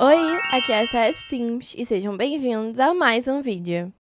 Oi, aqui é a Sarah Sims e sejam bem-vindos a mais um vídeo.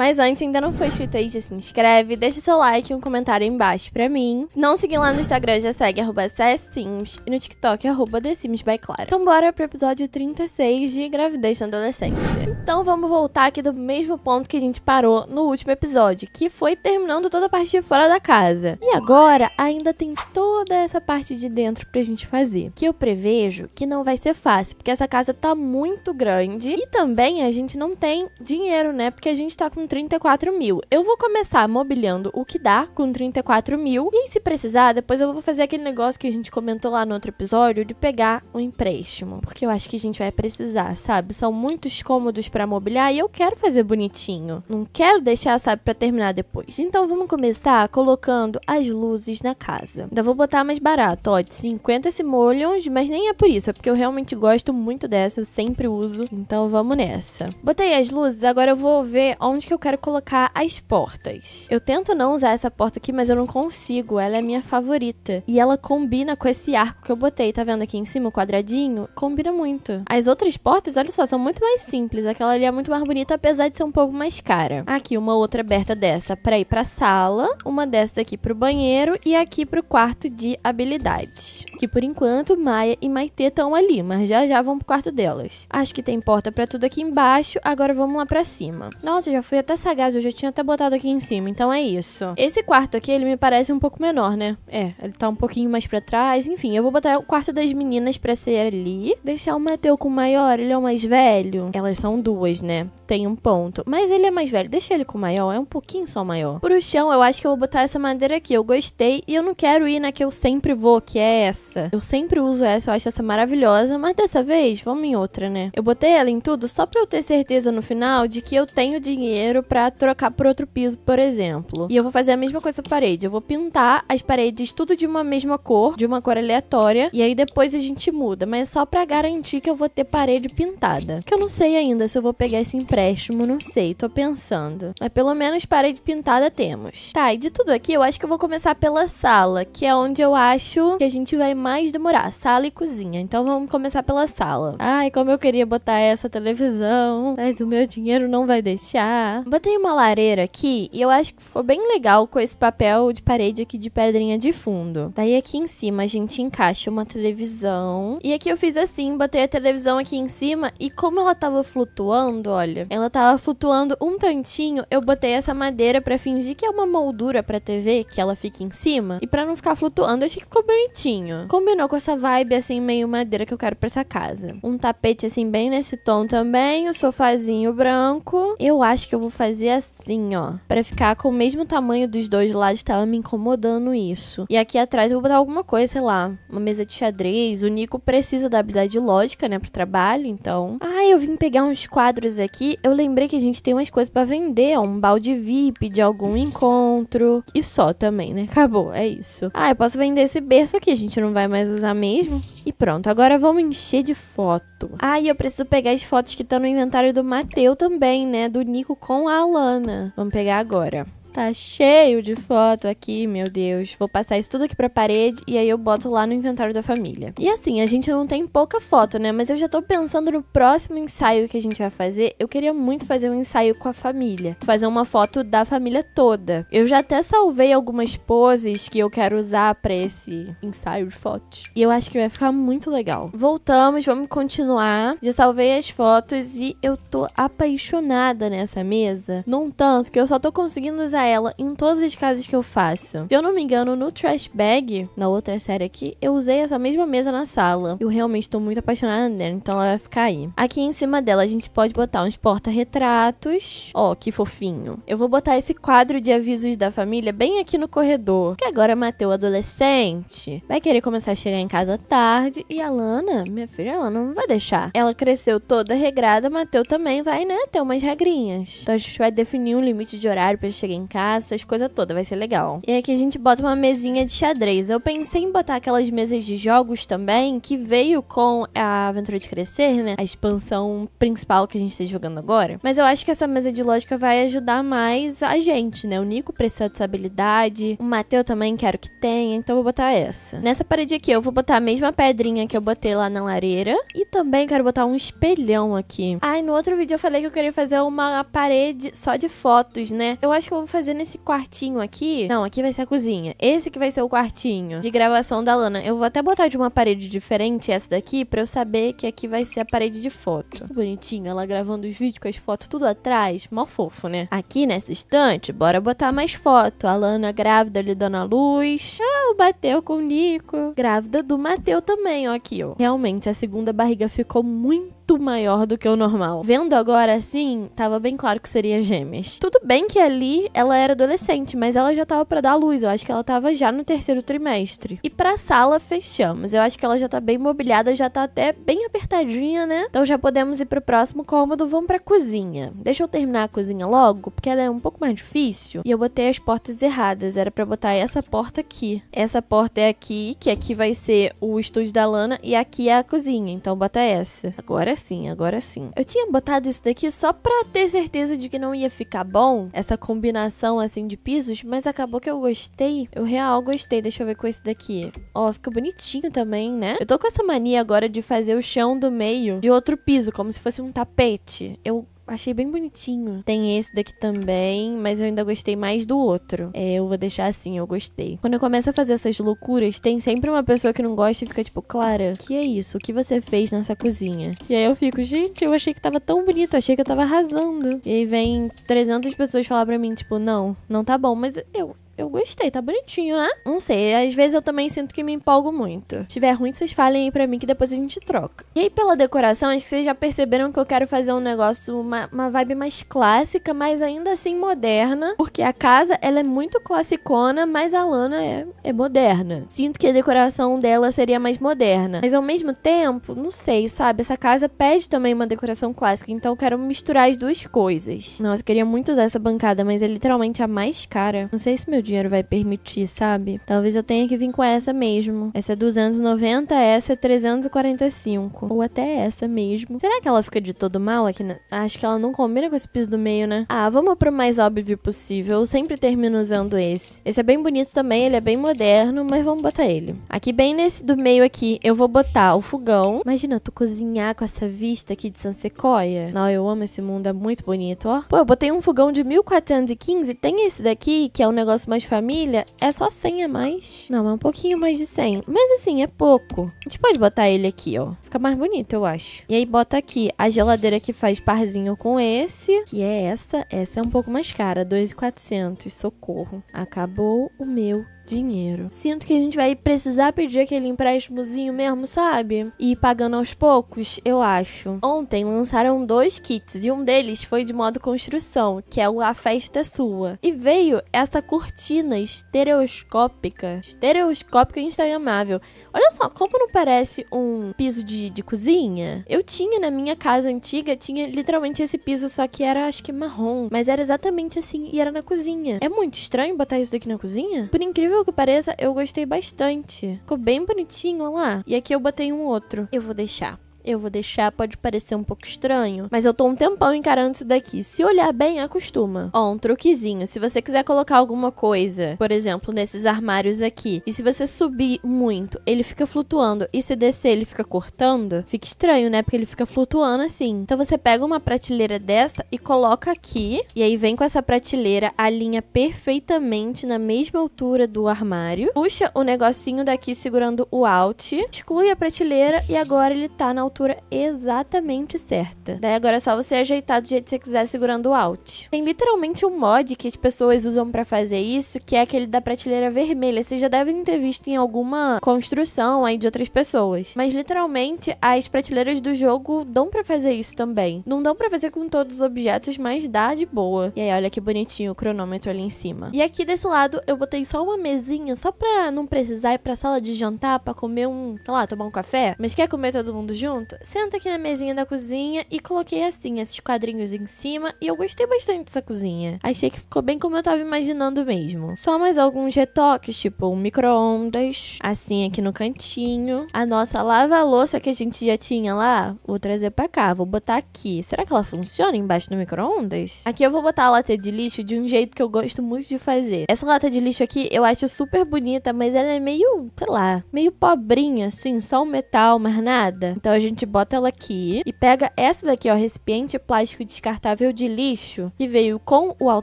Mas antes, ainda não foi inscrito aí, já se inscreve, deixa seu like e um comentário aí embaixo pra mim. Se não seguir lá no Instagram, já segue arroba Sims, e no TikTok arroba The Sims by Clara. Então bora pro episódio 36 de gravidez na adolescência. Então vamos voltar aqui do mesmo ponto que a gente parou no último episódio, que foi terminando toda a parte de fora da casa. E agora ainda tem toda essa parte de dentro pra gente fazer, que eu prevejo que não vai ser fácil, porque essa casa tá muito grande e também a gente não tem dinheiro, né? Porque a gente tá com 34 mil. Eu vou começar mobiliando o que dá com 34 mil. E aí, se precisar, depois eu vou fazer aquele negócio que a gente comentou lá no outro episódio de pegar um empréstimo. Porque eu acho que a gente vai precisar, sabe? São muitos cômodos para mobiliar e eu quero fazer bonitinho. Não quero deixar, sabe, para terminar depois. Então vamos começar colocando as luzes na casa. Ainda vou botar mais barato, ó, de 50 simoleons, mas nem é por isso, é porque eu realmente gosto muito dessa, eu sempre uso. Então vamos nessa. Botei as luzes, agora eu vou ver onde que eu quero colocar as portas. Eu tento não usar essa porta aqui, mas eu não consigo. Ela é minha favorita. E ela combina com esse arco que eu botei, tá vendo aqui em cima, o quadradinho? Combina muito. As outras portas, olha só, são muito mais simples. Aquela ali é muito mais bonita, apesar de ser um pouco mais cara. Aqui, uma outra aberta dessa pra ir pra sala. Uma dessa daqui pro banheiro. E aqui pro quarto de habilidades. Que por enquanto, Maia e Maitê estão ali, mas já já vão pro quarto delas. Acho que tem porta pra tudo aqui embaixo. Agora vamos lá pra cima. Nossa, já fui até até sagaz, eu já tinha até botado aqui em cima, então é isso. Esse quarto aqui, ele me parece um pouco menor, né? É, ele tá um pouquinho mais pra trás, enfim, eu vou botar o quarto das meninas pra ser ali. Deixar o Mateu com o maior, ele é o mais velho. Elas são duas, né? tem um ponto. Mas ele é mais velho. Deixa ele com maior, é um pouquinho só maior. Pro chão, eu acho que eu vou botar essa madeira aqui. Eu gostei e eu não quero ir na que eu sempre vou, que é essa. Eu sempre uso essa, eu acho essa maravilhosa, mas dessa vez, vamos em outra, né? Eu botei ela em tudo só pra eu ter certeza no final de que eu tenho dinheiro pra trocar por outro piso, por exemplo. E eu vou fazer a mesma coisa com a parede. Eu vou pintar as paredes tudo de uma mesma cor, de uma cor aleatória, e aí depois a gente muda. Mas é só pra garantir que eu vou ter parede pintada. Que eu não sei ainda se eu vou pegar esse empréstimo empréstimo, não sei, tô pensando. Mas pelo menos parede pintada temos. Tá, e de tudo aqui, eu acho que eu vou começar pela sala, que é onde eu acho que a gente vai mais demorar, sala e cozinha. Então vamos começar pela sala. Ai, como eu queria botar essa televisão, mas o meu dinheiro não vai deixar. Botei uma lareira aqui e eu acho que ficou bem legal com esse papel de parede aqui de pedrinha de fundo. Daí aqui em cima a gente encaixa uma televisão. E aqui eu fiz assim, botei a televisão aqui em cima e como ela tava flutuando, olha, ela tava flutuando um tantinho, eu botei essa madeira para fingir que é uma moldura pra TV, que ela fica em cima, e para não ficar flutuando, achei que ficou bonitinho. Combinou com essa vibe, assim, meio madeira que eu quero pra essa casa. Um tapete, assim, bem nesse tom também, o um sofazinho branco. Eu acho que eu vou fazer assim, ó, para ficar com o mesmo tamanho dos dois lados, tava me incomodando isso. E aqui atrás eu vou botar alguma coisa, sei lá, uma mesa de xadrez. O Nico precisa da habilidade lógica, né, pro trabalho, então... Ah, eu vim pegar uns quadros aqui eu lembrei que a gente tem umas coisas para vender, ó, um balde VIP de algum encontro. E só também, né? Acabou, é isso. Ah, eu posso vender esse berço aqui, a gente não vai mais usar mesmo. E pronto, agora vamos encher de foto. Ah, e eu preciso pegar as fotos que estão no inventário do Mateu também, né? Do Nico com a Alana. Vamos pegar agora. Tá cheio de foto aqui, meu Deus. Vou passar isso tudo aqui pra parede e aí eu boto lá no inventário da família. E assim, a gente não tem pouca foto, né? Mas eu já tô pensando no próximo ensaio que a gente vai fazer. Eu queria muito fazer um ensaio com a família. Fazer uma foto da família toda. Eu já até salvei algumas poses que eu quero usar pra esse ensaio de fotos. E eu acho que vai ficar muito legal. Voltamos, vamos continuar. Já salvei as fotos e eu tô apaixonada nessa mesa. Não tanto que eu só tô conseguindo usar usar ela em todos os casos que eu faço. Se eu não me engano, no Trash Bag, na outra série aqui, eu usei essa mesma mesa na sala. Eu realmente estou muito apaixonada nela, então ela vai ficar aí. Aqui em cima dela, a gente pode botar uns porta-retratos. Ó, oh, que fofinho. Eu vou botar esse quadro de avisos da família bem aqui no corredor, que agora Mateu adolescente vai querer começar a chegar em casa tarde e a Lana, minha filha, ela não vai deixar. Ela cresceu toda regrada, Mateu também vai, né, ter umas regrinhas. Então a gente vai definir um limite de horário para chegar em casa, essas coisas todas, vai ser legal. E aqui a gente bota uma mesinha de xadrez. Eu pensei em botar aquelas mesas de jogos também, que veio com a Aventura de Crescer, né? A expansão principal que a gente está jogando agora. Mas eu acho que essa mesa de lógica vai ajudar mais a gente, né? O Nico precisa dessa habilidade, o Mateu também quero que tenha, então vou botar essa. Nessa parede aqui eu vou botar a mesma pedrinha que eu botei lá na lareira e também quero botar um espelhão aqui. Ai, ah, no outro vídeo eu falei que eu queria fazer uma parede só de fotos, né? Eu acho que eu vou fazer fazer nesse quartinho aqui. Não, aqui vai ser a cozinha. Esse que vai ser o quartinho de gravação da Lana. Eu vou até botar de uma parede diferente essa daqui pra eu saber que aqui vai ser a parede de foto. Que bonitinho, ela gravando os vídeos com as fotos tudo atrás. Mó fofo, né? Aqui nessa estante, bora botar mais foto. A Lana grávida ali dando a luz. Ah, bateu com o Nico. Grávida do Mateu também, ó aqui, ó. Realmente, a segunda barriga ficou muito muito maior do que o normal. Vendo agora assim, tava bem claro que seria gêmeas. Tudo bem que ali ela era adolescente, mas ela já tava para dar luz. Eu acho que ela tava já no terceiro trimestre. E pra sala fechamos. Eu acho que ela já tá bem mobiliada, já tá até bem apertadinha, né? Então já podemos ir pro próximo cômodo, vamos pra cozinha. Deixa eu terminar a cozinha logo, porque ela é um pouco mais difícil. E eu botei as portas erradas, era para botar essa porta aqui. Essa porta é aqui, que aqui vai ser o estúdio da Lana e aqui é a cozinha, então bota essa. Agora sim, agora sim. Eu tinha botado isso daqui só pra ter certeza de que não ia ficar bom, essa combinação assim de pisos, mas acabou que eu gostei. Eu real gostei. Deixa eu ver com esse daqui. Ó, fica bonitinho também, né? Eu tô com essa mania agora de fazer o chão do meio de outro piso, como se fosse um tapete. Eu achei bem bonitinho. Tem esse daqui também, mas eu ainda gostei mais do outro. É, eu vou deixar assim, eu gostei. Quando eu começo a fazer essas loucuras, tem sempre uma pessoa que não gosta e fica tipo, Clara, que é isso? O que você fez nessa cozinha? E aí eu fico, gente, eu achei que tava tão bonito, achei que eu tava arrasando. E aí vem 300 pessoas falar pra mim, tipo, não, não tá bom, mas eu eu gostei, tá bonitinho, né? Não sei, às vezes eu também sinto que me empolgo muito. Se tiver ruim, vocês falem aí pra mim que depois a gente troca. E aí, pela decoração, acho que vocês já perceberam que eu quero fazer um negócio, uma, uma vibe mais clássica, mas ainda assim moderna, porque a casa, ela é muito classicona, mas a lana é, é moderna. Sinto que a decoração dela seria mais moderna, mas ao mesmo tempo, não sei, sabe? Essa casa pede também uma decoração clássica, então eu quero misturar as duas coisas. Nossa, eu queria muito usar essa bancada, mas é literalmente a mais cara. Não sei se meu dinheiro vai permitir, sabe? Talvez eu tenha que vir com essa mesmo. Essa é 290, essa é 345. Ou até essa mesmo. Será que ela fica de todo mal aqui? Na... Acho que ela não combina com esse piso do meio, né? Ah, vamos pro mais óbvio possível. Eu sempre termino usando esse. Esse é bem bonito também, ele é bem moderno, mas vamos botar ele. Aqui bem nesse do meio aqui, eu vou botar o fogão. Imagina, tu cozinhar com essa vista aqui de Sansequoia. Não, eu amo esse mundo, é muito bonito, ó. Pô, eu botei um fogão de 1415. Tem esse daqui, que é um negócio mais de família, é só 100 a mais. Não, é um pouquinho mais de 100. Mas assim, é pouco. A gente pode botar ele aqui, ó. Fica mais bonito, eu acho. E aí bota aqui a geladeira que faz parzinho com esse, que é essa. Essa é um pouco mais cara, 2,400. Socorro. Acabou o meu dinheiro. Sinto que a gente vai precisar pedir aquele empréstimozinho mesmo, sabe? E ir pagando aos poucos, eu acho. Ontem lançaram dois kits e um deles foi de modo construção, que é o A Festa Sua. E veio essa cortina estereoscópica. Estereoscópica instagramável. Tá Olha só, como não parece um piso de, de cozinha? Eu tinha na minha casa antiga, tinha literalmente esse piso, só que era acho que marrom. Mas era exatamente assim e era na cozinha. É muito estranho botar isso daqui na cozinha? Por incrível incrível que pareça, eu gostei bastante. Ficou bem bonitinho, olha lá. E aqui eu botei um outro. Eu vou deixar eu vou deixar, pode parecer um pouco estranho, mas eu tô um tempão encarando isso daqui. Se olhar bem, acostuma. Ó, um truquezinho. Se você quiser colocar alguma coisa, por exemplo, nesses armários aqui, e se você subir muito, ele fica flutuando, e se descer, ele fica cortando, fica estranho, né? Porque ele fica flutuando assim. Então você pega uma prateleira dessa e coloca aqui, e aí vem com essa prateleira, alinha perfeitamente na mesma altura do armário, puxa o negocinho daqui segurando o alt, exclui a prateleira e agora ele tá na altura altura exatamente certa. Daí agora é só você ajeitar do jeito que você quiser segurando o alt. Tem literalmente um mod que as pessoas usam para fazer isso, que é aquele da prateleira vermelha. Vocês já devem ter visto em alguma construção aí de outras pessoas. Mas literalmente as prateleiras do jogo dão para fazer isso também. Não dão para fazer com todos os objetos, mas dá de boa. E aí olha que bonitinho o cronômetro ali em cima. E aqui desse lado eu botei só uma mesinha só pra não precisar ir pra sala de jantar pra comer um, sei lá, tomar um café. Mas quer comer todo mundo junto? pronto, senta aqui na mesinha da cozinha e coloquei assim, esses quadrinhos em cima e eu gostei bastante dessa cozinha. Achei que ficou bem como eu tava imaginando mesmo. Só mais alguns retoques, tipo um micro-ondas, assim aqui no cantinho. A nossa lava-louça que a gente já tinha lá, vou trazer pra cá, vou botar aqui. Será que ela funciona embaixo do micro-ondas? Aqui eu vou botar a lata de lixo de um jeito que eu gosto muito de fazer. Essa lata de lixo aqui eu acho super bonita, mas ela é meio, sei lá, meio pobrinha, assim, só o metal, mas nada. Então a gente gente bota ela aqui e pega essa daqui, ó, recipiente plástico descartável de lixo, que veio com o ao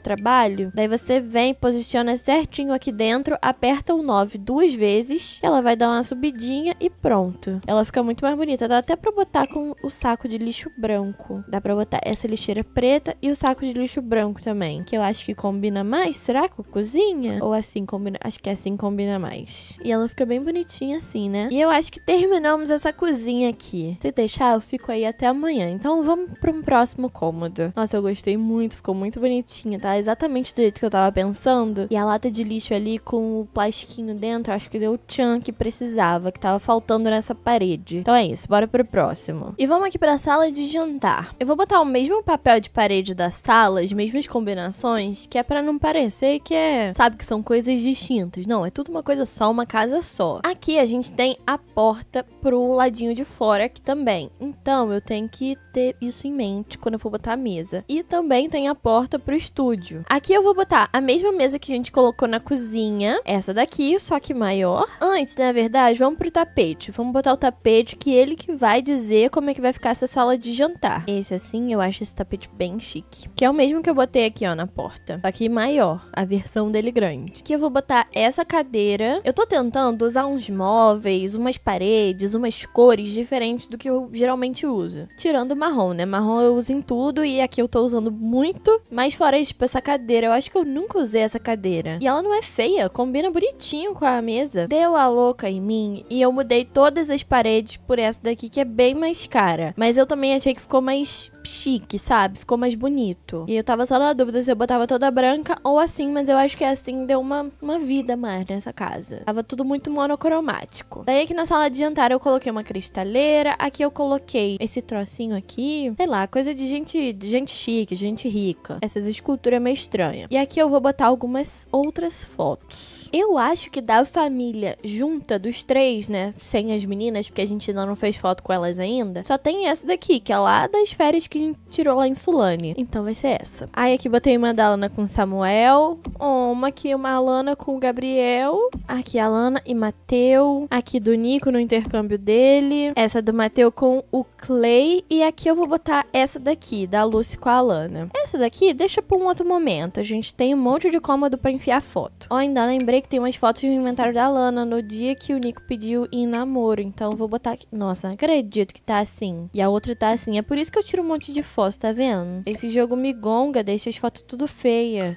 trabalho. Daí você vem, posiciona certinho aqui dentro, aperta o 9 duas vezes, ela vai dar uma subidinha e pronto. Ela fica muito mais bonita, dá até pra botar com o saco de lixo branco. Dá pra botar essa lixeira preta e o saco de lixo branco também, que eu acho que combina mais, será, com cozinha? Ou assim combina, acho que assim combina mais. E ela fica bem bonitinha assim, né? E eu acho que terminamos essa cozinha aqui. Se deixar, eu fico aí até amanhã. Então vamos para um próximo cômodo. Nossa, eu gostei muito, ficou muito bonitinho, tá? Exatamente do jeito que eu tava pensando. E a lata de lixo ali com o plastiquinho dentro, acho que deu o tchan que precisava, que tava faltando nessa parede. Então é isso, bora pro próximo. E vamos aqui pra sala de jantar. Eu vou botar o mesmo papel de parede das salas, as mesmas combinações, que é para não parecer que é, sabe, que são coisas distintas. Não, é tudo uma coisa só, uma casa só. Aqui a gente tem a porta pro ladinho de fora, que também. Então eu tenho que ter isso em mente quando eu for botar a mesa. E também tem a porta pro estúdio. Aqui eu vou botar a mesma mesa que a gente colocou na cozinha, essa daqui, só que maior. Antes, na verdade, vamos pro tapete. Vamos botar o tapete que ele que vai dizer como é que vai ficar essa sala de jantar. Esse assim, eu acho esse tapete bem chique, que é o mesmo que eu botei aqui, ó, na porta. Só que maior, a versão dele grande. Aqui eu vou botar essa cadeira. Eu tô tentando usar uns móveis, umas paredes, umas cores diferentes do do que eu geralmente uso. Tirando marrom, né? Marrom eu uso em tudo e aqui eu tô usando muito. Mas fora isso, tipo, essa cadeira, eu acho que eu nunca usei essa cadeira. E ela não é feia, combina bonitinho com a mesa. Deu a louca em mim e eu mudei todas as paredes por essa daqui que é bem mais cara. Mas eu também achei que ficou mais chique, sabe? Ficou mais bonito. E eu tava só na dúvida se eu botava toda branca ou assim, mas eu acho que assim deu uma, uma vida mais nessa casa. Tava tudo muito monocromático. Daí aqui na sala de jantar eu coloquei uma cristaleira, aqui eu coloquei esse trocinho aqui, sei lá, coisa de gente, de gente chique, gente rica. Essas esculturas meio estranha. E aqui eu vou botar algumas outras fotos. Eu acho que da família junta dos três, né, sem as meninas, porque a gente ainda não fez foto com elas ainda, só tem essa daqui, que é lá das férias que que tirou lá em Sulane. Então vai ser essa. Aí aqui botei uma da Alana com Samuel. Uma aqui, uma Alana com o Gabriel. Aqui a Alana e Mateu. Aqui do Nico no intercâmbio dele. Essa do Mateu com o Clay. E aqui eu vou botar essa daqui, da Lucy com a Alana. Essa daqui deixa pra um outro momento. A gente tem um monte de cômodo para enfiar foto. Ó, ainda lembrei que tem umas fotos no inventário da Alana no dia que o Nico pediu em namoro. Então vou botar aqui. Nossa, acredito que tá assim. E a outra tá assim. É por isso que eu tiro um monte monte de foto, tá vendo? Esse jogo migonga deixa as fotos tudo feia.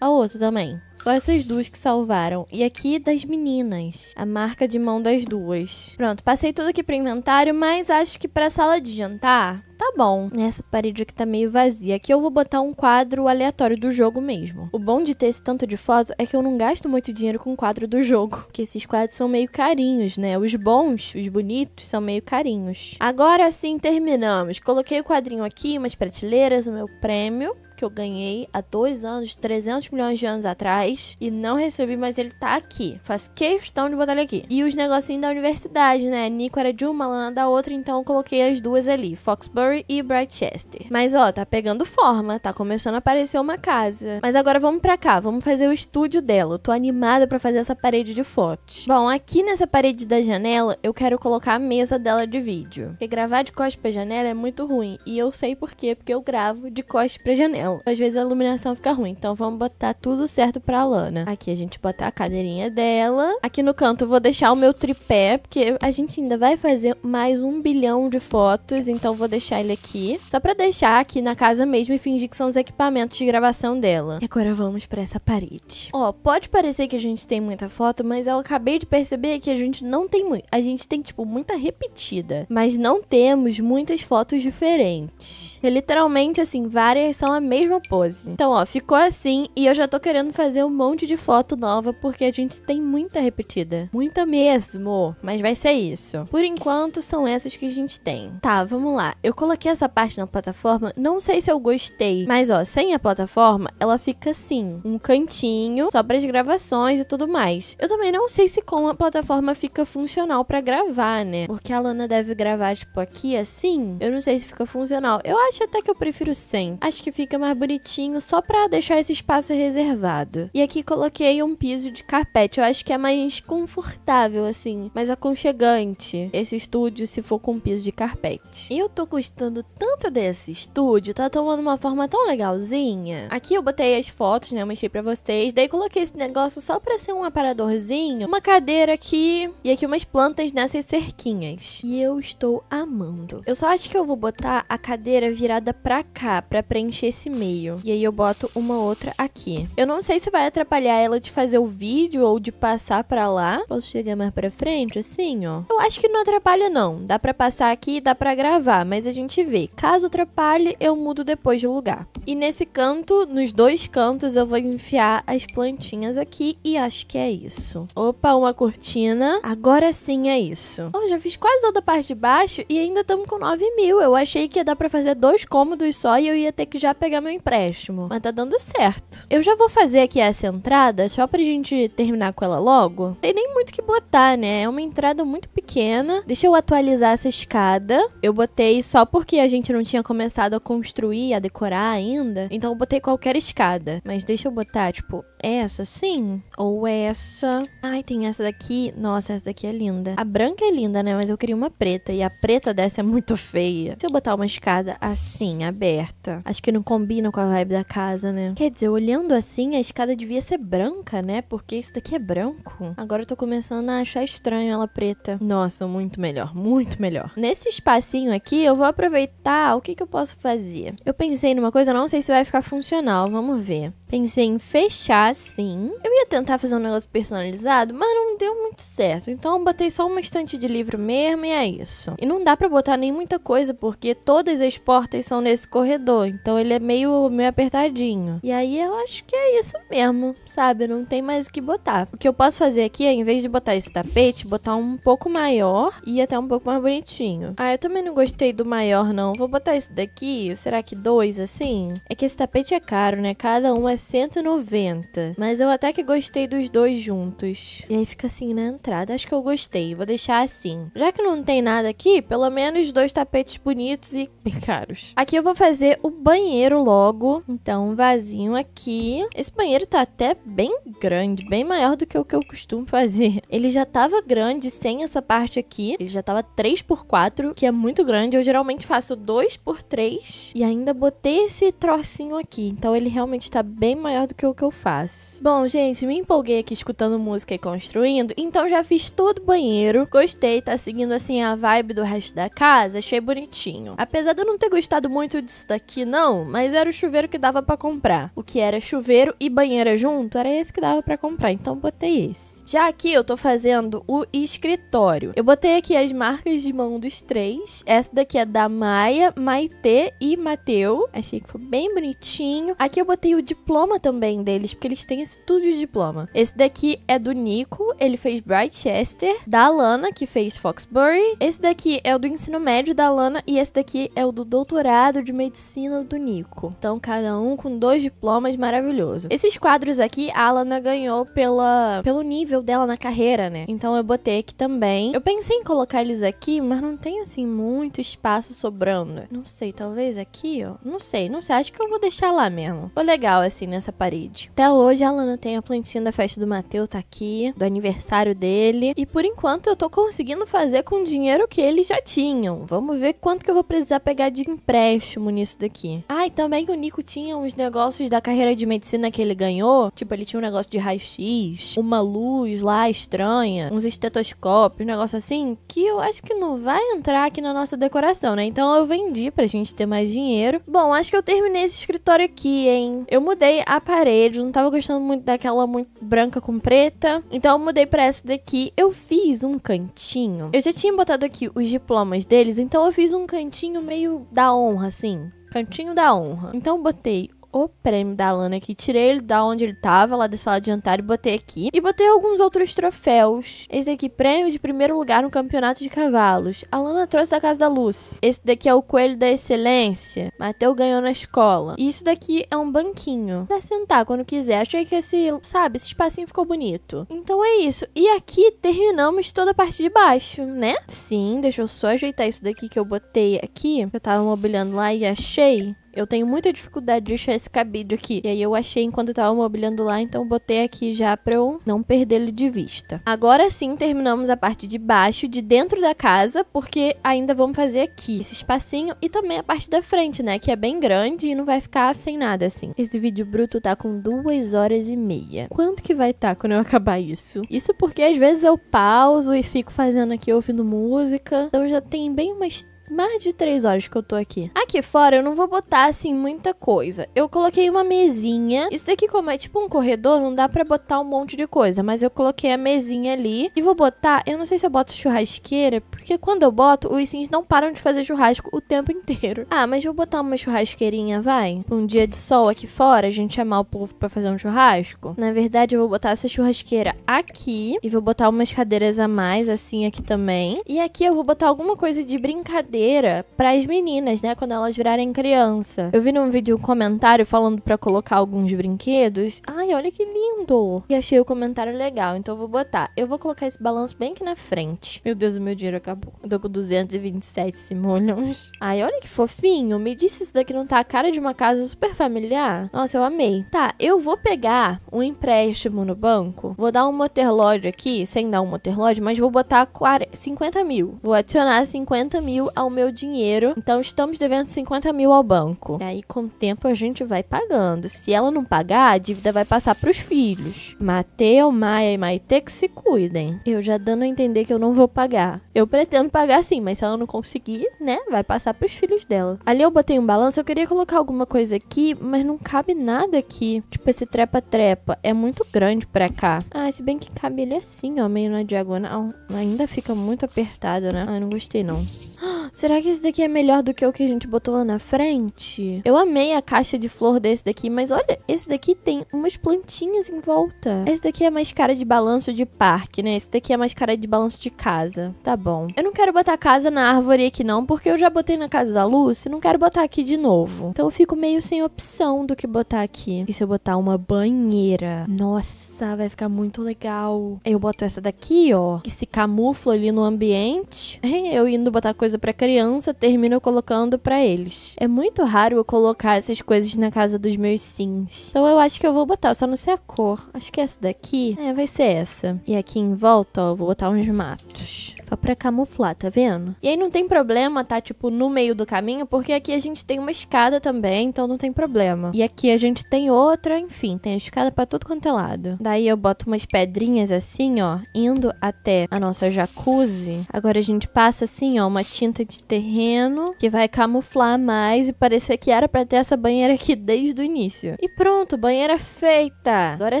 A outra também. Só essas duas que salvaram. E aqui das meninas. A marca de mão das duas. Pronto, passei tudo aqui pro inventário, mas acho que pra sala de jantar tá bom, essa parede aqui tá meio vazia, aqui eu vou botar um quadro aleatório do jogo mesmo. O bom de ter esse tanto de foto é que eu não gasto muito dinheiro com quadro do jogo, porque esses quadros são meio carinhos, né? Os bons, os bonitos, são meio carinhos. Agora sim, terminamos. Coloquei o quadrinho aqui, umas prateleiras, o meu prêmio que eu ganhei há dois anos, 300 milhões de anos atrás, e não recebi, mas ele tá aqui. Faço questão de botar ele aqui. E os negocinhos da universidade, né? Nico era de uma, Lana da outra, então eu coloquei as duas ali. Foxbury e Brightchester. Mas ó, tá pegando forma, tá começando a aparecer uma casa. Mas agora vamos pra cá, vamos fazer o estúdio dela. tô animada para fazer essa parede de fotos. Bom, aqui nessa parede da janela, eu quero colocar a mesa dela de vídeo. Porque gravar de costas pra janela é muito ruim. E eu sei por quê, porque eu gravo de costas pra janela. Às vezes a iluminação fica ruim, então vamos botar tudo certo pra Lana. Aqui a gente botar a cadeirinha dela. Aqui no canto eu vou deixar o meu tripé, porque a gente ainda vai fazer mais um bilhão de fotos, então vou deixar deixar ele aqui, só para deixar aqui na casa mesmo e fingir que são os equipamentos de gravação dela. E agora vamos para essa parede. Ó, pode parecer que a gente tem muita foto, mas eu acabei de perceber que a gente não tem muito. A gente tem, tipo, muita repetida, mas não temos muitas fotos diferentes. E, é literalmente, assim, várias são a mesma pose. Então, ó, ficou assim e eu já tô querendo fazer um monte de foto nova porque a gente tem muita repetida. Muita mesmo. Mas vai ser isso. Por enquanto, são essas que a gente tem. Tá, vamos lá. Eu coloquei essa parte na plataforma, não sei se eu gostei, mas ó, sem a plataforma, ela fica assim, um cantinho, só para as gravações e tudo mais. Eu também não sei se com a plataforma fica funcional para gravar, né? Porque a Lana deve gravar, tipo, aqui assim, eu não sei se fica funcional. Eu acho até que eu prefiro sem. Acho que fica mais bonitinho, só pra deixar esse espaço reservado. E aqui coloquei um piso de carpete, eu acho que é mais confortável, assim, mais aconchegante. Esse estúdio, se for com piso de carpete. E Eu tô com gostando tanto desse estúdio, tá tomando uma forma tão legalzinha. Aqui eu botei as fotos, né? mostrei pra vocês. Daí coloquei esse negócio só pra ser um aparadorzinho. Uma cadeira aqui e aqui umas plantas nessas cerquinhas. E eu estou amando. Eu só acho que eu vou botar a cadeira virada pra cá, pra preencher esse meio. E aí eu boto uma outra aqui. Eu não sei se vai atrapalhar ela de fazer o vídeo ou de passar pra lá. Posso chegar mais pra frente, assim, ó. Eu acho que não atrapalha, não. Dá pra passar aqui e dá pra gravar, mas a gente gente vê. Caso atrapalhe, eu mudo depois de lugar. E nesse canto, nos dois cantos, eu vou enfiar as plantinhas aqui e acho que é isso. Opa, uma cortina. Agora sim é isso. Oh, já fiz quase toda a parte de baixo e ainda estamos com 9 mil. Eu achei que ia dar pra fazer dois cômodos só e eu ia ter que já pegar meu empréstimo. Mas tá dando certo. Eu já vou fazer aqui essa entrada só pra gente terminar com ela logo. Não tem nem muito o que botar, né? É uma entrada muito pequena. Deixa eu atualizar essa escada. Eu botei só porque a gente não tinha começado a construir, a decorar ainda, então eu botei qualquer escada. Mas deixa eu botar, tipo, essa sim, ou essa. Ai, tem essa daqui. Nossa, essa daqui é linda. A branca é linda, né? Mas eu queria uma preta. E a preta dessa é muito feia. Se eu botar uma escada assim, aberta, acho que não combina com a vibe da casa, né? Quer dizer, olhando assim, a escada devia ser branca, né? Porque isso daqui é branco. Agora eu tô começando a achar estranho ela preta. Nossa, muito melhor, muito melhor. Nesse espacinho aqui, eu vou aproveitar. O que, que eu posso fazer? Eu pensei numa coisa, não sei se vai ficar funcional. Vamos ver. Pensei em fechar assim. Eu ia tentar fazer um negócio personalizado, mas não deu muito certo. Então eu botei só uma estante de livro mesmo e é isso. E não dá para botar nem muita coisa, porque todas as portas são nesse corredor. Então ele é meio, meio apertadinho. E aí eu acho que é isso mesmo, sabe? Não tem mais o que botar. O que eu posso fazer aqui é, em vez de botar esse tapete, botar um pouco maior e até um pouco mais bonitinho. Ah, eu também não gostei do maior, não. Vou botar esse daqui, será que dois assim? É que esse tapete é caro, né? Cada um é 190 nada. Mas eu até que gostei dos dois juntos. E aí fica assim na entrada. Acho que eu gostei. Vou deixar assim. Já que não tem nada aqui, pelo menos dois tapetes bonitos e bem caros. Aqui eu vou fazer o banheiro logo. Então, um vasinho aqui. Esse banheiro tá até bem grande, bem maior do que o que eu costumo fazer. Ele já tava grande sem essa parte aqui. Ele já tava 3x4, que é muito grande. Eu geralmente faço 2x3 e ainda botei esse trocinho aqui. Então, ele realmente tá bem maior do que o que eu faço. Bom, gente, me empolguei aqui escutando música e construindo, então já fiz todo o banheiro. Gostei, tá seguindo assim a vibe do resto da casa, achei bonitinho. Apesar de eu não ter gostado muito disso daqui, não, mas era o chuveiro que dava para comprar. O que era chuveiro e banheira junto era esse que dava para comprar, então botei esse. Já aqui eu tô fazendo o escritório. Eu botei aqui as marcas de mão dos três. Essa daqui é da Maia, Maitê e Mateu. Achei que foi bem bonitinho. Aqui eu botei o diploma também deles, porque eles eles têm esse tudo de diploma. Esse daqui é do Nico, ele fez Brightchester, da Alana, que fez Foxbury. Esse daqui é o do ensino médio da Alana e esse daqui é o do doutorado de medicina do Nico. Então, cada um com dois diplomas maravilhoso. Esses quadros aqui, a Alana ganhou pela, pelo nível dela na carreira, né? Então, eu botei aqui também. Eu pensei em colocar eles aqui, mas não tem, assim, muito espaço sobrando. Não sei, talvez aqui, ó. Não sei, não sei. Acho que eu vou deixar lá mesmo. Ficou legal, assim, nessa parede. Até hoje hoje a Lana tem a plantinha da festa do Matheus, tá aqui, do aniversário dele. E por enquanto eu tô conseguindo fazer com o dinheiro que eles já tinham. Vamos ver quanto que eu vou precisar pegar de empréstimo nisso daqui. Ah, e também o Nico tinha uns negócios da carreira de medicina que ele ganhou. Tipo, ele tinha um negócio de raio-x, uma luz lá estranha, uns estetoscópios, um negócio assim, que eu acho que não vai entrar aqui na nossa decoração, né? Então eu vendi pra gente ter mais dinheiro. Bom, acho que eu terminei esse escritório aqui, hein? Eu mudei a parede, não tava gostando muito daquela muito branca com preta. Então eu mudei pra essa daqui. Eu fiz um cantinho. Eu já tinha botado aqui os diplomas deles, então eu fiz um cantinho meio da honra, assim. Cantinho da honra. Então botei o prêmio da Lana aqui. Tirei ele da onde ele tava, lá da sala de jantar, e botei aqui. E botei alguns outros troféus. Esse daqui, prêmio de primeiro lugar no campeonato de cavalos. A Lana trouxe da casa da Lucy. Esse daqui é o coelho da excelência. Mateu ganhou na escola. E isso daqui é um banquinho pra sentar quando quiser. Achei que esse, sabe, esse espacinho ficou bonito. Então é isso. E aqui terminamos toda a parte de baixo, né? Sim, deixa eu só ajeitar isso daqui que eu botei aqui. Eu tava mobiliando lá e achei. Eu tenho muita dificuldade de achar esse cabide aqui. E aí eu achei enquanto eu tava mobiliando lá, então botei aqui já pra eu não perder ele de vista. Agora sim, terminamos a parte de baixo, de dentro da casa, porque ainda vamos fazer aqui esse espacinho e também a parte da frente, né? Que é bem grande e não vai ficar sem nada, assim. Esse vídeo bruto tá com duas horas e meia. Quanto que vai estar tá quando eu acabar isso? Isso porque às vezes eu pauso e fico fazendo aqui ouvindo música. Então já tem bem umas mais de três horas que eu tô aqui. Aqui fora eu não vou botar, assim, muita coisa. Eu coloquei uma mesinha. Isso daqui, como é tipo um corredor, não dá pra botar um monte de coisa. Mas eu coloquei a mesinha ali. E vou botar... Eu não sei se eu boto churrasqueira, porque quando eu boto, os sims não param de fazer churrasco o tempo inteiro. Ah, mas vou botar uma churrasqueirinha, vai? Um dia de sol aqui fora, a gente chamar o povo pra fazer um churrasco. Na verdade, eu vou botar essa churrasqueira aqui. E vou botar umas cadeiras a mais, assim, aqui também. E aqui eu vou botar alguma coisa de brincadeira brincadeira para as meninas, né, quando elas virarem criança. Eu vi num vídeo um comentário falando para colocar alguns brinquedos. Ai, olha que lindo! E achei o comentário legal, então eu vou botar. Eu vou colocar esse balanço bem aqui na frente. Meu Deus, o meu dinheiro acabou. Eu tô com 227 simoleons. Ai, olha que fofinho. Me disse isso daqui não tá a cara de uma casa super familiar. Nossa, eu amei. Tá, eu vou pegar um empréstimo no banco. Vou dar um moterlódio aqui, sem dar um moterlódio, mas vou botar 40, 50 mil. Vou adicionar 50 mil ao ao meu dinheiro. Então estamos devendo 50 mil ao banco. E aí, com o tempo, a gente vai pagando. Se ela não pagar, a dívida vai passar para os filhos. Mateu, Maia e Maite que se cuidem. Eu já dando a entender que eu não vou pagar. Eu pretendo pagar sim, mas se ela não conseguir, né, vai passar para os filhos dela. Ali eu botei um balanço, eu queria colocar alguma coisa aqui, mas não cabe nada aqui. Tipo, esse trepa-trepa é muito grande para cá. Ah, se bem que cabe ele assim, ó, meio na diagonal. Ainda fica muito apertado, né? Ah, não gostei não. Ah, será que esse daqui é melhor do que o que a gente botou lá na frente? Eu amei a caixa de flor desse daqui, mas olha, esse daqui tem umas plantinhas em volta. Esse daqui é mais cara de balanço de parque, né? Esse daqui é mais cara de balanço de casa. Tá bom. Eu não quero botar casa na árvore aqui não, porque eu já botei na casa da Lucy, não quero botar aqui de novo. Então eu fico meio sem opção do que botar aqui. E se eu botar uma banheira? Nossa, vai ficar muito legal. Eu boto essa daqui, ó, que se camufla ali no ambiente. Eu indo botar coisa pra criança criança termino colocando para eles. É muito raro eu colocar essas coisas na casa dos meus sims. Então eu acho que eu vou botar, só não sei a cor. Acho que essa daqui, é, vai ser essa. E aqui em volta, ó, vou botar uns matos. Só pra camuflar, tá vendo? E aí não tem problema tá, tipo, no meio do caminho, porque aqui a gente tem uma escada também, então não tem problema. E aqui a gente tem outra, enfim, tem a escada pra tudo quanto é lado. Daí eu boto umas pedrinhas assim, ó, indo até a nossa jacuzzi. Agora a gente passa assim, ó, uma tinta de terreno que vai camuflar mais e parecer que era pra ter essa banheira aqui desde o início. E pronto, banheira feita! Agora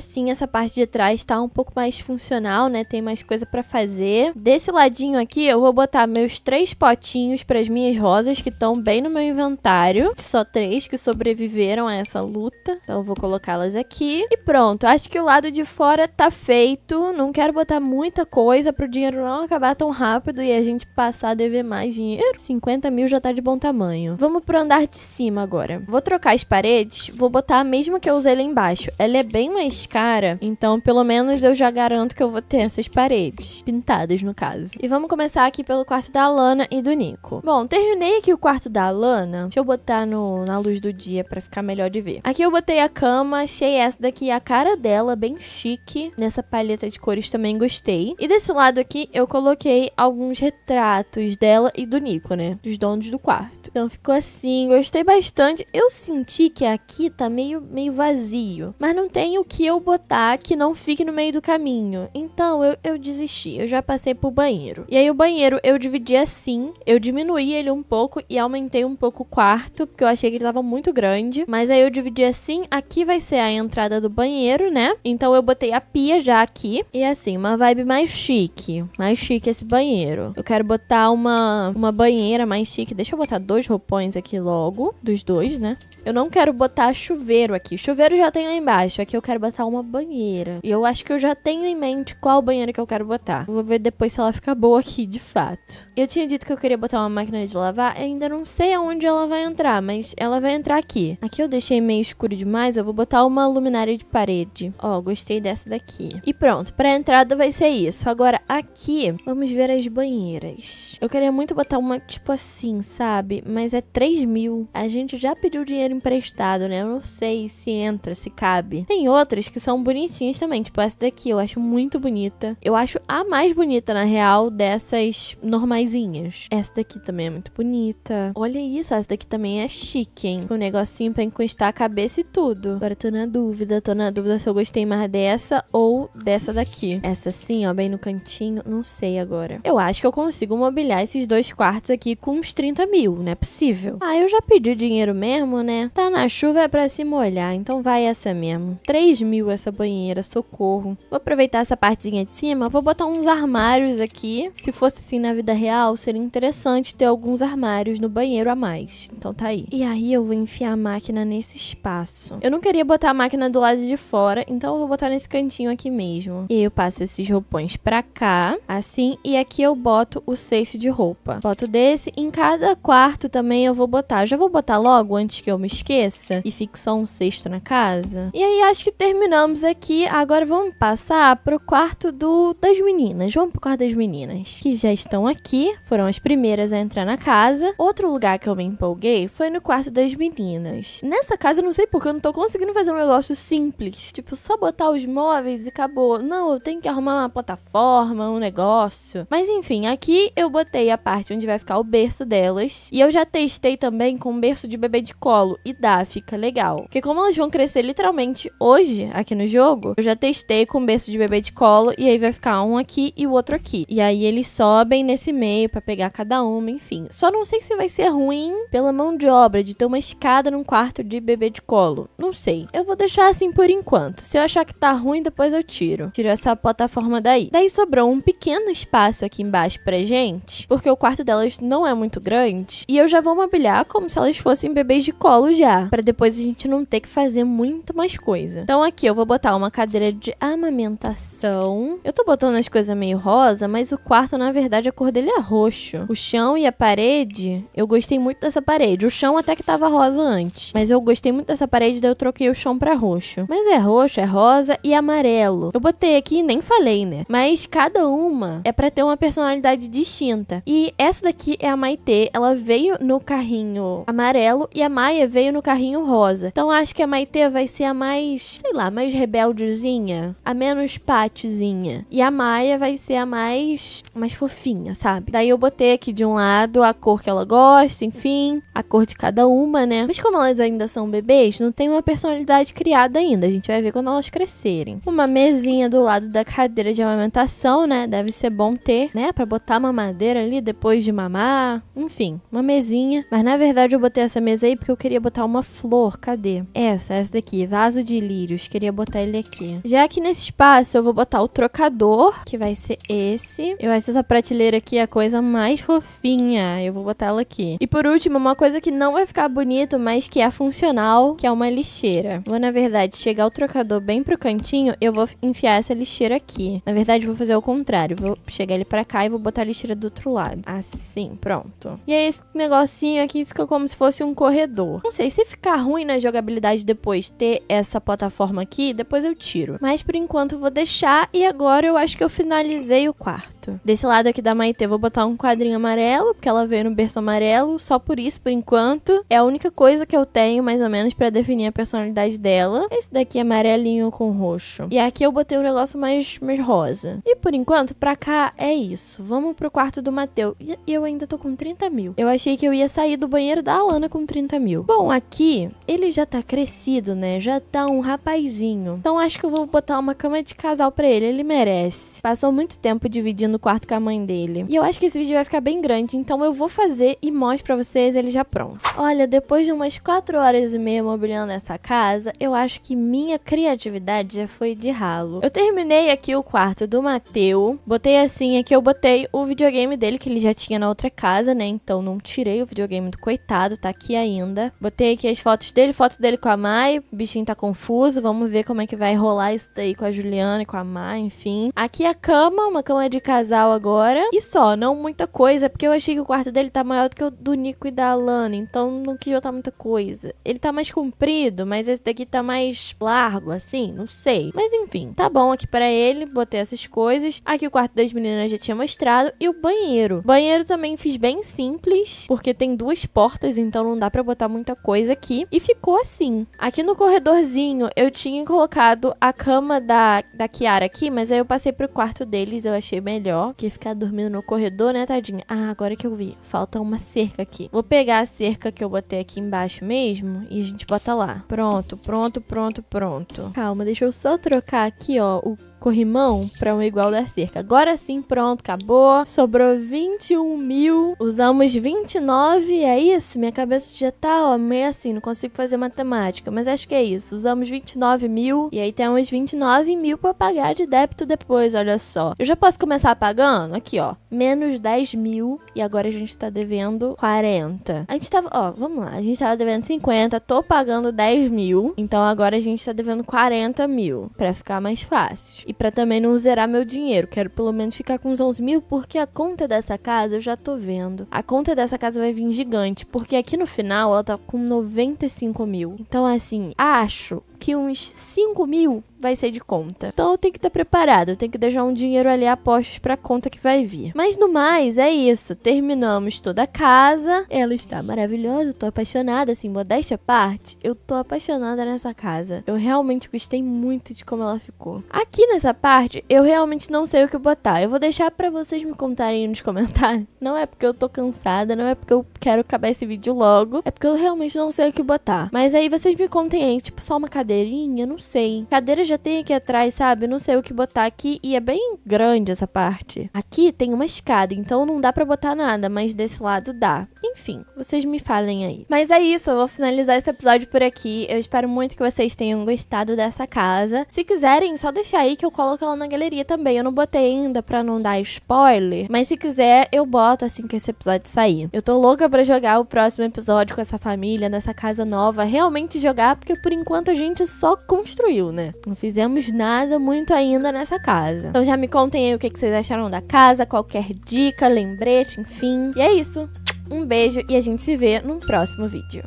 sim, essa parte de trás tá um pouco mais funcional, né? Tem mais coisa pra fazer. Desse lado ladinho aqui eu vou botar meus três potinhos para as minhas rosas que estão bem no meu inventário. Só três que sobreviveram a essa luta. Então eu vou colocá-las aqui. E pronto, acho que o lado de fora tá feito. Não quero botar muita coisa para o dinheiro não acabar tão rápido e a gente passar a dever mais dinheiro. 50 mil já tá de bom tamanho. Vamos pro andar de cima agora. Vou trocar as paredes, vou botar a mesma que eu usei lá embaixo. Ela é bem mais cara, então pelo menos eu já garanto que eu vou ter essas paredes. Pintadas, no caso. E vamos começar aqui pelo quarto da Lana e do Nico. Bom, terminei aqui o quarto da Lana. Deixa eu botar no, na luz do dia para ficar melhor de ver. Aqui eu botei a cama, achei essa daqui a cara dela, bem chique. Nessa paleta de cores também gostei. E desse lado aqui eu coloquei alguns retratos dela e do Nico, né? Dos donos do quarto. Então ficou assim, gostei bastante. Eu senti que aqui tá meio, meio vazio. Mas não tem o que eu botar que não fique no meio do caminho. Então eu, eu desisti, eu já passei pro banheiro banheiro. E aí o banheiro eu dividi assim, eu diminuí ele um pouco e aumentei um pouco o quarto, porque eu achei que ele tava muito grande. Mas aí eu dividi assim, aqui vai ser a entrada do banheiro, né? Então eu botei a pia já aqui. E assim, uma vibe mais chique. Mais chique esse banheiro. Eu quero botar uma, uma banheira mais chique. Deixa eu botar dois roupões aqui logo. Dos dois, né? Eu não quero botar chuveiro aqui. Chuveiro já tem lá embaixo. Aqui eu quero botar uma banheira. E eu acho que eu já tenho em mente qual banheiro que eu quero botar. Vou ver depois se ela fica boa aqui, de fato. Eu tinha dito que eu queria botar uma máquina de lavar, ainda não sei aonde ela vai entrar, mas ela vai entrar aqui. Aqui eu deixei meio escuro demais, eu vou botar uma luminária de parede. Ó, oh, gostei dessa daqui. E pronto, pra entrada vai ser isso. Agora aqui, vamos ver as banheiras. Eu queria muito botar uma tipo assim, sabe? Mas é 3 mil. A gente já pediu dinheiro emprestado, né? Eu não sei se entra, se cabe. Tem outras que são bonitinhas também, tipo essa daqui, eu acho muito bonita. Eu acho a mais bonita, na real, dessas normaisinhas. Essa daqui também é muito bonita. Olha isso, essa daqui também é chique, hein? Com Um negocinho pra encostar a cabeça e tudo. Agora tô na dúvida, tô na dúvida se eu gostei mais dessa ou dessa daqui. Essa assim, ó, bem no cantinho. Não sei agora. Eu acho que eu consigo mobiliar esses dois quartos aqui com uns 30 mil, não é possível. Ah, eu já pedi dinheiro mesmo, né? Tá na chuva é pra se molhar, então vai essa mesmo. 3 mil essa banheira, socorro. Vou aproveitar essa partezinha de cima, vou botar uns armários aqui. Se fosse assim na vida real, seria interessante ter alguns armários no banheiro a mais. Então tá aí. E aí eu vou enfiar a máquina nesse espaço. Eu não queria botar a máquina do lado de fora, então eu vou botar nesse cantinho aqui mesmo. E eu passo esses roupões pra cá, assim, e aqui eu boto o cesto de roupa. Boto desse, em cada quarto também eu vou botar. Eu já vou botar logo antes que eu me esqueça e fique só um cesto na casa. E aí acho que terminamos aqui. Agora vamos passar pro quarto do das meninas. Vamos pro quarto das meninas, que já estão aqui, foram as primeiras a entrar na casa. Outro lugar que eu me empolguei foi no quarto das meninas. Nessa casa eu não sei porque eu não tô conseguindo fazer um negócio simples, tipo só botar os móveis e acabou. Não, eu tenho que arrumar uma plataforma, um negócio. Mas enfim, aqui eu botei a parte onde vai ficar o berço delas. E eu já testei também com berço de bebê de colo. E dá, fica legal. Porque como elas vão crescer literalmente hoje aqui no jogo, eu já testei com berço de bebê de colo. E aí vai ficar um aqui e o outro aqui. E aí eles sobem nesse meio para pegar cada uma, enfim. Só não sei se vai ser ruim pela mão de obra de ter uma escada num quarto de bebê de colo. Não sei. Eu vou deixar assim por enquanto. Se eu achar que tá ruim, depois eu tiro. Tirou essa plataforma daí. Daí sobrou um pequeno espaço aqui embaixo pra gente, porque o quarto delas não é muito grande. E eu já vou mobiliar como se elas fossem bebês de colo já, para depois a gente não ter que fazer muito mais coisa. Então aqui eu vou botar uma cadeira de amamentação. Eu tô botando as coisas meio rosa, mas o quarto na verdade a cor dele é roxo. O chão e a parede, eu gostei muito dessa parede. O chão até que tava rosa antes, mas eu gostei muito dessa parede, daí eu troquei o chão para roxo. Mas é roxo, é rosa e amarelo eu botei aqui e nem falei, né? Mas cada uma é para ter uma personalidade distinta. E essa daqui é a Maitê, ela veio no carrinho amarelo e a Maia veio no carrinho rosa. Então acho que a Maitê vai ser a mais, sei lá, mais rebeldezinha, a menos patizinha. E a Maia vai ser a mais mais fofinha, sabe? Daí eu botei aqui de um lado a cor que ela gosta, enfim, a cor de cada uma, né? Mas como elas ainda são bebês, não tem uma personalidade criada ainda. A gente vai ver quando elas crescerem. Uma mesa do lado da cadeira de amamentação, né? Deve ser bom ter, né? Para botar uma mamadeira ali depois de mamar. Enfim, uma mesinha. Mas na verdade eu botei essa mesa aí porque eu queria botar uma flor. Cadê? Essa, essa daqui. Vaso de lírios. Queria botar ele aqui. Já aqui nesse espaço eu vou botar o trocador, que vai ser esse. Eu acho essa prateleira aqui a coisa mais fofinha. Eu vou botar ela aqui. E por último, uma coisa que não vai ficar bonito, mas que é funcional, que é uma lixeira. Vou, na verdade, chegar o trocador bem pro cantinho, eu vou enfiar essa lixeira aqui. Na verdade, vou fazer o contrário. Vou chegar ele pra cá e vou botar a lixeira do outro lado. Assim, pronto. E aí, esse negocinho aqui fica como se fosse um corredor. Não sei, se ficar ruim na jogabilidade depois ter essa plataforma aqui, depois eu tiro. Mas, por enquanto, eu vou deixar e agora eu acho que eu finalizei o quarto bonito. Desse lado aqui da Maite, eu vou botar um quadrinho amarelo, porque ela veio no berço amarelo, só por isso, por enquanto. É a única coisa que eu tenho, mais ou menos, para definir a personalidade dela. Esse daqui é amarelinho com roxo. E aqui eu botei um negócio mais, mais rosa. E por enquanto, pra cá é isso. Vamos pro quarto do Mateu. E eu ainda tô com 30 mil. Eu achei que eu ia sair do banheiro da Alana com 30 mil. Bom, aqui ele já tá crescido, né? Já tá um rapazinho. Então acho que eu vou botar uma cama de casal pra ele. Ele merece. Passou muito tempo dividindo no quarto com a mãe dele. E eu acho que esse vídeo vai ficar bem grande, então eu vou fazer e mostro pra vocês ele já pronto. Olha, depois de umas 4 horas e meia mobiliando essa casa, eu acho que minha criatividade já foi de ralo. Eu terminei aqui o quarto do Mateu, botei assim, aqui eu botei o videogame dele, que ele já tinha na outra casa, né, então não tirei o videogame do coitado, tá aqui ainda. Botei aqui as fotos dele, foto dele com a Mai, o bichinho tá confuso, vamos ver como é que vai rolar isso daí com a Juliana e com a Mai, enfim. Aqui a cama, uma cama de casa casal agora. E só, não muita coisa, porque eu achei que o quarto dele tá maior do que o do Nico e da Alana, então não quis botar muita coisa. Ele tá mais comprido, mas esse daqui tá mais largo, assim, não sei. Mas enfim, tá bom aqui para ele, botei essas coisas. Aqui o quarto das meninas já tinha mostrado e o banheiro. banheiro também fiz bem simples, porque tem duas portas, então não dá para botar muita coisa aqui. E ficou assim. Aqui no corredorzinho eu tinha colocado a cama da, da Kiara aqui, mas aí eu passei pro quarto deles, eu achei melhor melhor que ficar dormindo no corredor, né, tadinha? Ah, agora que eu vi. Falta uma cerca aqui. Vou pegar a cerca que eu botei aqui embaixo mesmo e a gente bota lá. Pronto, pronto, pronto, pronto. Calma, deixa eu só trocar aqui, ó, o corrimão para um igual da cerca. Agora sim, pronto, acabou. Sobrou 21 mil. Usamos 29, é isso? Minha cabeça já tá, ó, meio assim, não consigo fazer matemática, mas acho que é isso. Usamos 29 mil e aí temos 29 mil para pagar de débito depois, olha só. Eu já posso começar pagando? Aqui, ó, menos 10 mil e agora a gente tá devendo 40. A gente tava, ó, vamos lá, a gente tava devendo 50, tô pagando 10 mil, então agora a gente tá devendo 40 mil, para ficar mais fácil. E para também não zerar meu dinheiro, quero pelo menos ficar com uns 11 mil, porque a conta dessa casa eu já tô vendo. A conta dessa casa vai vir gigante, porque aqui no final ela tá com 95 mil. Então, assim, acho que uns 5 mil vai ser de conta. Então eu tenho que estar preparado, eu tenho que deixar um dinheiro ali a postos pra conta que vai vir. Mas no mais, é isso. Terminamos toda a casa. Ela está maravilhosa, tô apaixonada, assim, modéstia à parte. Eu tô apaixonada nessa casa. Eu realmente gostei muito de como ela ficou. Aqui nessa parte, eu realmente não sei o que botar. Eu vou deixar para vocês me contarem nos comentários. Não é porque eu tô cansada, não é porque eu quero acabar esse vídeo logo. É porque eu realmente não sei o que botar. Mas aí vocês me contem aí, tipo, só uma cadeirinha? Não sei. Cadeira já já tenho aqui atrás, sabe? Não sei o que botar aqui. E é bem grande essa parte. Aqui tem uma escada, então não dá pra botar nada, mas desse lado dá. Enfim, vocês me falem aí. Mas é isso, eu vou finalizar esse episódio por aqui. Eu espero muito que vocês tenham gostado dessa casa. Se quiserem, só deixar aí que eu coloco ela na galeria também. Eu não botei ainda pra não dar spoiler, mas se quiser, eu boto assim que esse episódio sair. Eu tô louca pra jogar o próximo episódio com essa família, nessa casa nova. Realmente jogar, porque por enquanto a gente só construiu, né? Não fizemos nada muito ainda nessa casa. Então já me contem aí o que, vocês acharam da casa, qualquer dica, lembrete, enfim. E é isso. Um beijo e a gente se vê num próximo vídeo.